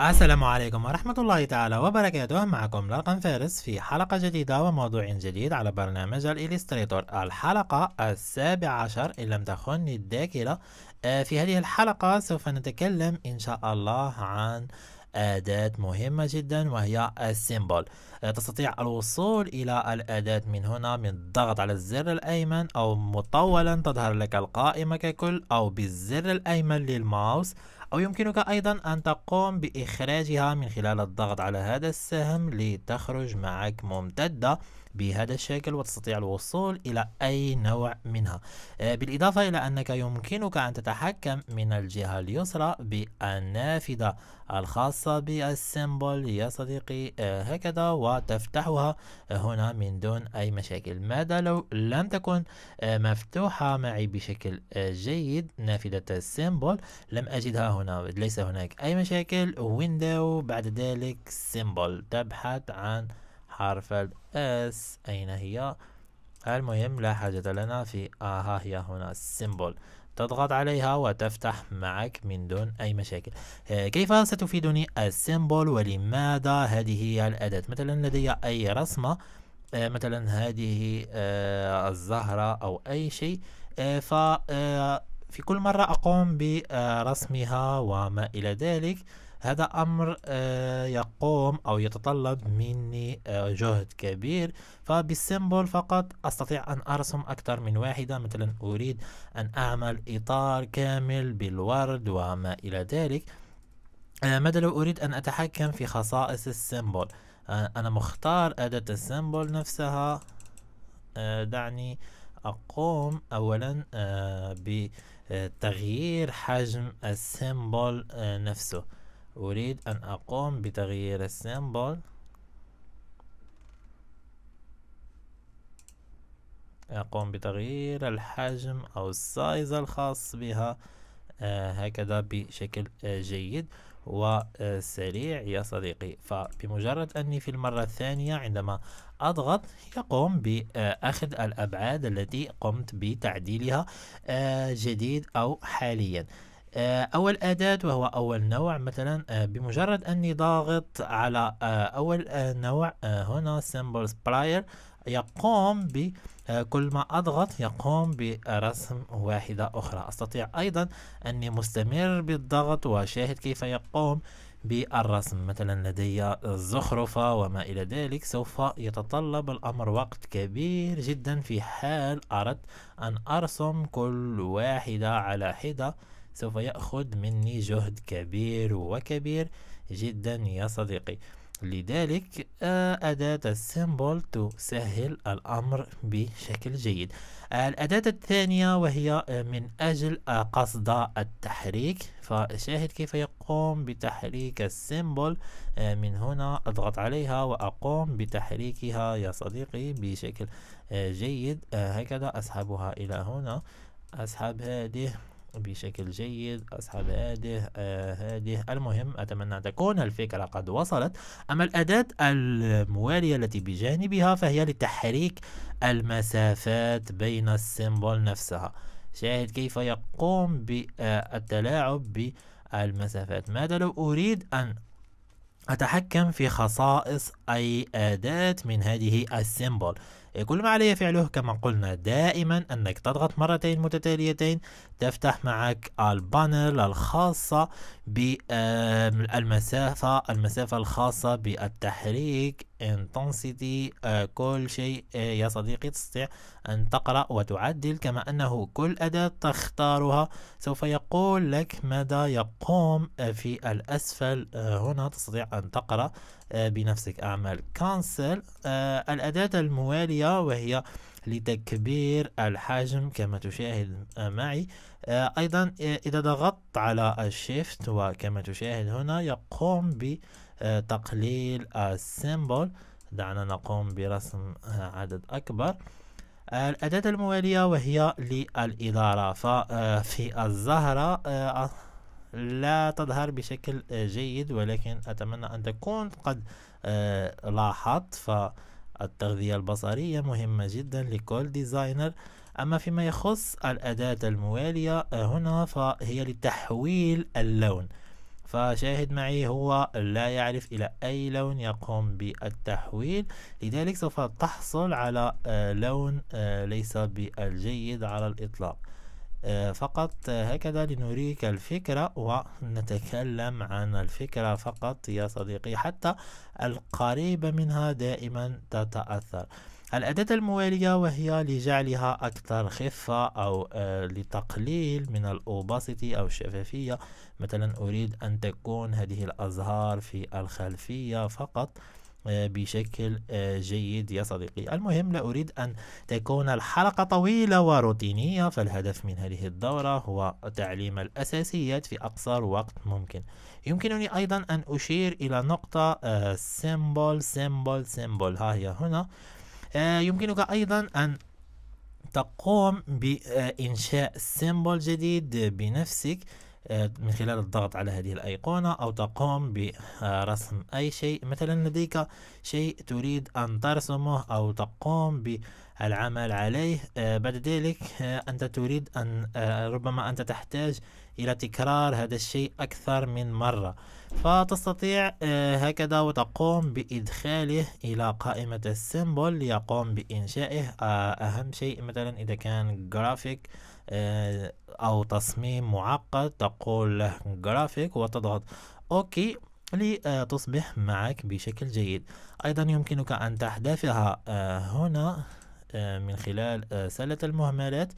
السلام عليكم ورحمة الله تعالى وبركاته معكم لرقم فارس في حلقة جديدة وموضوع جديد على برنامج الإليستريتور الحلقة السابعة عشر إن لم تخني الذاكرة آه، في هذه الحلقة سوف نتكلم إن شاء الله عن أداة مهمة جدا وهي السيمبل آه، تستطيع الوصول إلى الأداة من هنا من الضغط على الزر الأيمن أو مطولا تظهر لك القائمة ككل أو بالزر الأيمن للماوس أو يمكنك أيضا أن تقوم بإخراجها من خلال الضغط على هذا السهم لتخرج معك ممتدة بهذا الشكل وتستطيع الوصول إلى أي نوع منها آه، بالإضافة إلى أنك يمكنك أن تتحكم من الجهة اليسرى بالنافذة الخاصة بالسيمبل يا صديقي آه، هكذا وتفتحها آه، هنا من دون أي مشاكل ماذا لو لم تكن مفتوحة معي بشكل جيد نافذة السيمبل لم أجدها هنا ليس هناك أي مشاكل ويندو بعد ذلك سيمبل تبحث عن حرف الاس أين هي المهم لا حاجة لنا في اها هي هنا سيمبل تضغط عليها وتفتح معك من دون أي مشاكل آه، كيف ستفيدني السيمبل ولماذا هذه هي الأداة مثلا لدي أي رسمة آه، مثلا هذه آه، الزهرة أو أي شيء ف في كل مرة أقوم برسمها وما إلى ذلك هذا أمر آه، يقوم أو يتطلب مني آه، جهد كبير فبالسيمبل فقط أستطيع أن أرسم أكثر من واحدة مثلا أريد أن أعمل إطار كامل بالورد وما إلى ذلك آه، ماذا لو أريد أن أتحكم في خصائص السيمبل أنا مختار أداة السيمبل نفسها دعني أقوم أولا ب آه، تغيير حجم السيمبل آه، نفسه أريد أن أقوم بتغيير السيمبل أقوم بتغيير الحجم أو السايز الخاص بها آه، هكذا بشكل آه، جيد وسريع يا صديقي فبمجرد أني في المرة الثانية عندما أضغط يقوم بأخذ الأبعاد التي قمت بتعديلها آه، جديد أو حاليا آه، أول أداة وهو أول نوع مثلا آه، بمجرد أني ضاغط على آه، أول نوع هنا سيمبل سبلاير يقوم بكل ما أضغط يقوم برسم واحدة أخرى أستطيع أيضا أني مستمر بالضغط وشاهد كيف يقوم بالرسم مثلا لدي الزخرفة وما إلى ذلك سوف يتطلب الأمر وقت كبير جدا في حال أردت أن أرسم كل واحدة على حدة سوف يأخذ مني جهد كبير وكبير جدا يا صديقي لذلك آه، أداة السيمبل تسهل الأمر بشكل جيد الأداة الثانية وهي آه، من أجل آه، قصد التحريك فشاهد كيف يقوم بتحريك السيمبل من هنا أضغط عليها وأقوم بتحريكها يا صديقي بشكل جيد هكذا أسحبها إلى هنا أسحب هذه بشكل جيد أصحاب هذه آه هذه المهم أتمنى أن تكون الفكرة قد وصلت أما الأداة الموالية التي بجانبها فهي لتحريك المسافات بين السيمبل نفسها شاهد كيف يقوم بالتلاعب آه، بالمسافات ماذا لو أريد أن أتحكم في خصائص أي أداة من هذه السيمبل كل ما علي فعله كما قلنا دائما أنك تضغط مرتين متتاليتين تفتح معك البانر الخاصة بالمسافة المسافة الخاصة بالتحريك intensity آه، كل شيء آه، يا صديقي تستطيع أن تقرأ وتعدل كما أنه كل أداة تختارها سوف يقول لك ماذا يقوم آه، في الأسفل هنا تستطيع أن تقرأ آه، بنفسك اعمل cancel آه، الأداة الموالية وهي لتكبير الحجم كما تشاهد آه، معي أيضا إذا ضغطت على الشيفت وكما تشاهد هنا يقوم بتقليل السيمبل دعنا نقوم برسم عدد أكبر الأداة الموالية وهي للإدارة ففي الزهرة لا تظهر بشكل آه، جيد ولكن أتمنى أن تكون قد آه، لاحظت فالتغذية البصرية مهمة جدا لكل ديزاينر أما فيما يخص الأداة الموالية آه، هنا فهي لتحويل اللون فشاهد معي هو لا يعرف إلى أي لون يقوم بالتحويل لذلك سوف تحصل على لون ليس بالجيد على الإطلاق آه، فقط هكذا لنريك الفكرة ونتكلم عن الفكرة فقط يا صديقي حتى القريبة منها دائما تتأثر الأداة الموالية وهي لجعلها أكثر خفة أو آه، لتقليل من الأوباسيتي أو الشفافية مثلا أريد أن تكون هذه الأزهار في الخلفية فقط بشكل آه، جيد يا صديقي المهم لا أريد أن تكون الحلقة طويلة وروتينية فالهدف من هذه الدورة هو تعليم الأساسيات في أقصر وقت ممكن يمكنني أيضا أن أشير إلى نقطة سيمبل سيمبل سيمبل ها هي هنا آه، يمكنك أيضا أن تقوم بإنشاء سيمبل جديد بنفسك آه، من خلال الضغط على هذه الأيقونة أو تقوم برسم أي شيء مثلا لديك شيء تريد أن ترسمه أو تقوم بالعمل عليه آه، بعد ذلك آه، أنت تريد أن ربما أنت تحتاج إلى تكرار هذا الشيء أكثر من مرة فتستطيع هكذا وتقوم بإدخاله إلى قائمة السيمبل ليقوم بإنشائه أهم شيء مثلا إذا كان جرافيك أو تصميم معقد تقول له جرافيك وتضغط أوكي لتصبح معك بشكل جيد أيضا يمكنك أن تحذفها آه، هنا آه، من خلال آه، سلة المهملات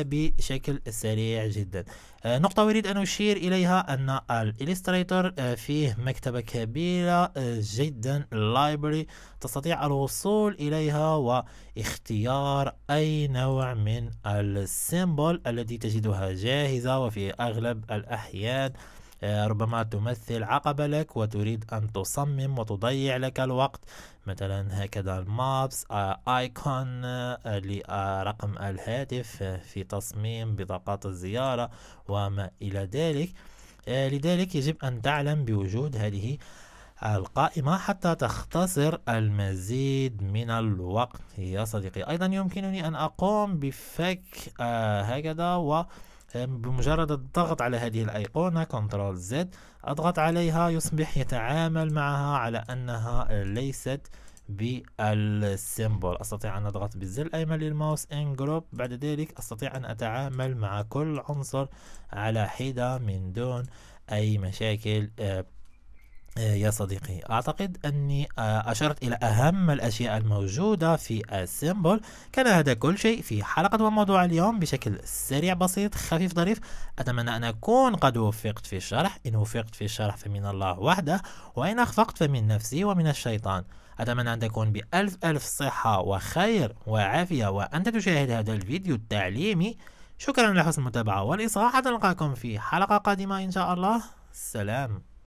بشكل سريع جدا آه، نقطة أريد أن أشير إليها أن الإليستريتور آه، فيه مكتبة كبيرة آه، جدا لايبرري تستطيع الوصول إليها واختيار أي نوع من السيمبل التي تجدها جاهزة وفي أغلب الأحيان آه، ربما تمثل عقبة لك وتريد أن تصمم وتضيع لك الوقت مثلا هكذا المابس آه، ايكون آه، لرقم الهاتف في تصميم بطاقات الزيارة وما إلى ذلك لذلك يجب أن تعلم بوجود هذه القائمة حتى تختصر المزيد من الوقت يا صديقي أيضا يمكنني أن أقوم بفك هكذا و بمجرد الضغط على هذه الأيقونة كنترول زد أضغط عليها يصبح يتعامل معها على أنها ليست بالسيمبل أستطيع أن أضغط بالزر الأيمن للماوس إن جروب بعد ذلك أستطيع أن أتعامل مع كل عنصر على حدة من دون أي مشاكل آه، يا صديقي أعتقد أني آه، أشرت إلى أهم الأشياء الموجودة في السيمبل كان هذا كل شيء في حلقة وموضوع اليوم بشكل سريع بسيط خفيف ظريف أتمنى أن أكون قد وفقت في الشرح إن وفقت في الشرح فمن الله وحده وإن أخفقت فمن نفسي ومن الشيطان أتمنى أن تكون بألف ألف صحة وخير وعافية وأنت تشاهد هذا الفيديو التعليمي شكرا لحسن المتابعة والإصغاء حتى نلقاكم في حلقة قادمة إن شاء الله سلام